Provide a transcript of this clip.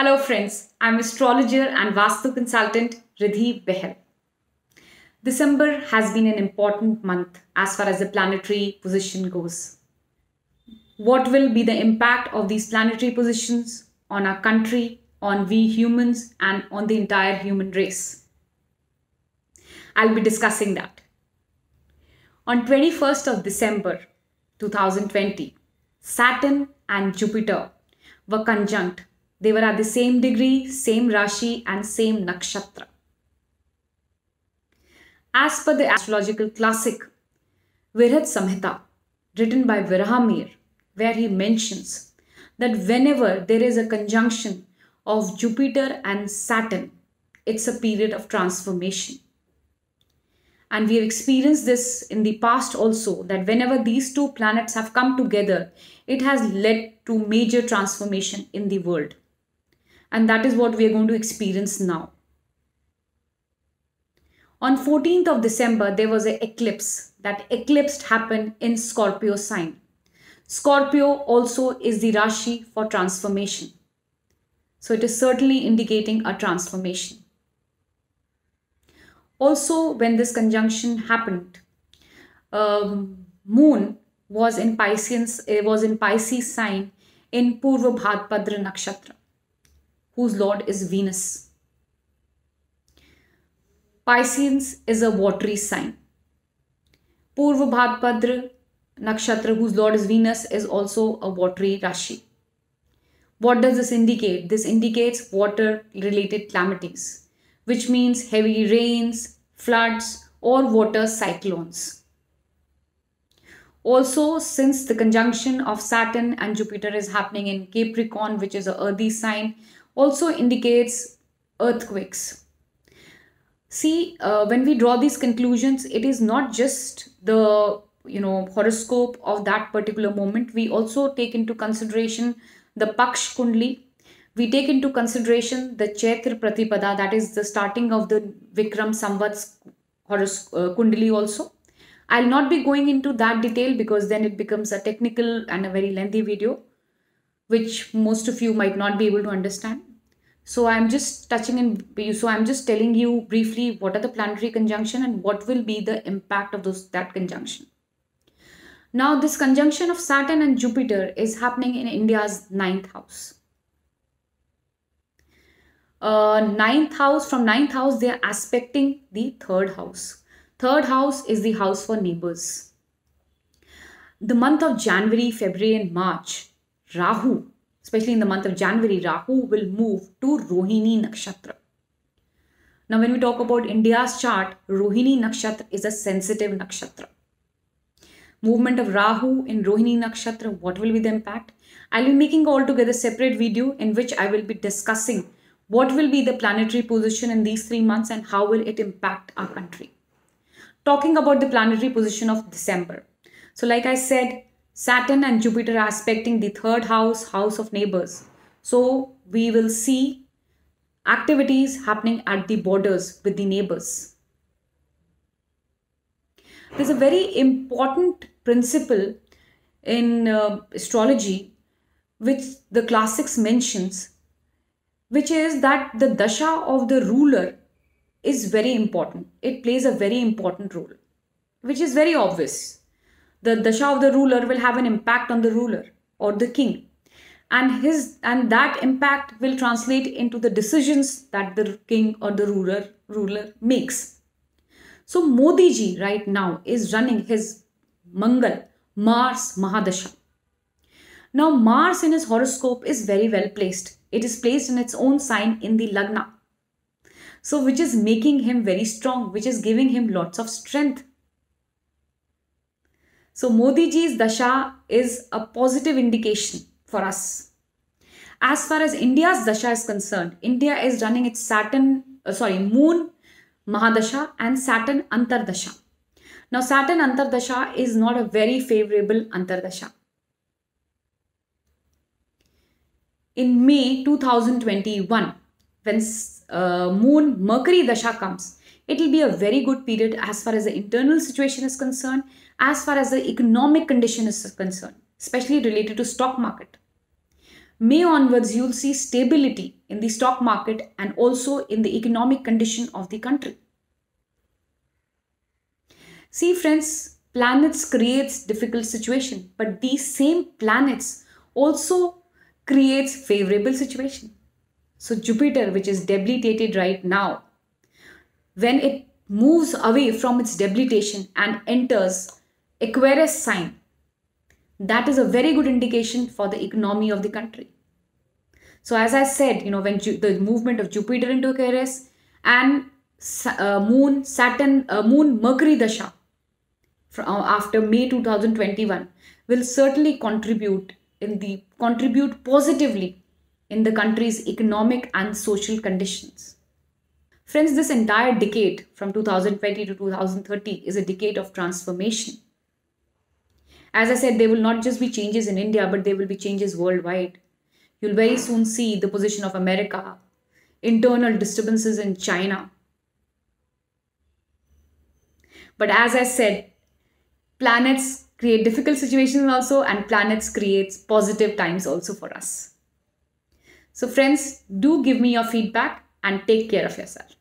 Hello friends, I'm astrologer and Vastu consultant Ridhi Behel. December has been an important month as far as the planetary position goes. What will be the impact of these planetary positions on our country, on we humans and on the entire human race? I'll be discussing that. On 21st of December 2020, Saturn and Jupiter were conjunct they were at the same degree, same Rashi, and same Nakshatra. As per the astrological classic Virat Samhita, written by Virahamir, where he mentions that whenever there is a conjunction of Jupiter and Saturn, it's a period of transformation. And we have experienced this in the past also that whenever these two planets have come together, it has led to major transformation in the world. And that is what we are going to experience now. On 14th of December, there was an eclipse. That eclipse happened in Scorpio sign. Scorpio also is the Rashi for transformation. So it is certainly indicating a transformation. Also, when this conjunction happened, um, moon was in Pisces, it was in Pisces sign in Purva Bhadpadra Nakshatra whose lord is Venus. Pisces is a watery sign. Purva Bhadpadra nakshatra, whose lord is Venus, is also a watery Rashi. What does this indicate? This indicates water related calamities, which means heavy rains, floods, or water cyclones. Also, since the conjunction of Saturn and Jupiter is happening in Capricorn, which is an earthy sign, also indicates earthquakes. See, uh, when we draw these conclusions, it is not just the you know horoscope of that particular moment. We also take into consideration the Paksh Kundli. We take into consideration the Chaitra Pratipada, that is the starting of the Vikram Samvat's horos- uh, Kundli also. I'll not be going into that detail because then it becomes a technical and a very lengthy video, which most of you might not be able to understand. So I'm just touching in. So I'm just telling you briefly what are the planetary conjunction and what will be the impact of those that conjunction. Now this conjunction of Saturn and Jupiter is happening in India's ninth house. Uh, ninth house from ninth house they are aspecting the third house. Third house is the house for neighbors. The month of January, February, and March, Rahu especially in the month of January, Rahu will move to Rohini Nakshatra. Now, when we talk about India's chart, Rohini Nakshatra is a sensitive Nakshatra. Movement of Rahu in Rohini Nakshatra, what will be the impact? I'll be making altogether separate video in which I will be discussing what will be the planetary position in these three months and how will it impact our country. Talking about the planetary position of December. So like I said, Saturn and Jupiter aspecting the third house, house of neighbors. So we will see activities happening at the borders with the neighbors. There's a very important principle in uh, astrology which the classics mentions which is that the dasha of the ruler is very important it plays a very important role which is very obvious the dasha of the ruler will have an impact on the ruler or the king and his and that impact will translate into the decisions that the king or the ruler ruler makes so modi ji right now is running his mangal mars mahadasha now mars in his horoscope is very well placed it is placed in its own sign in the lagna so which is making him very strong which is giving him lots of strength so Modi ji's dasha is a positive indication for us. As far as India's dasha is concerned, India is running its Saturn, uh, sorry, Moon Mahadasha and Saturn Antardasha. Now Saturn Antardasha is not a very favorable Antardasha. In May 2021, when uh, Moon Mercury Dasha comes, it will be a very good period as far as the internal situation is concerned, as far as the economic condition is concerned, especially related to stock market. May onwards, you'll see stability in the stock market and also in the economic condition of the country. See friends, planets creates difficult situation, but these same planets also creates favorable situation. So Jupiter, which is debilitated right now, when it moves away from its debilitation and enters Aquarius sign. That is a very good indication for the economy of the country. So as I said, you know, when Ju the movement of Jupiter into Aquarius and uh, Moon, Saturn, uh, Moon, Mercury Dasha from, uh, after May 2021 will certainly contribute in the contribute positively in the country's economic and social conditions. Friends, this entire decade from 2020 to 2030 is a decade of transformation. As I said, there will not just be changes in India, but there will be changes worldwide. You'll very soon see the position of America, internal disturbances in China. But as I said, planets create difficult situations also, and planets create positive times also for us. So friends, do give me your feedback and take care of yourself.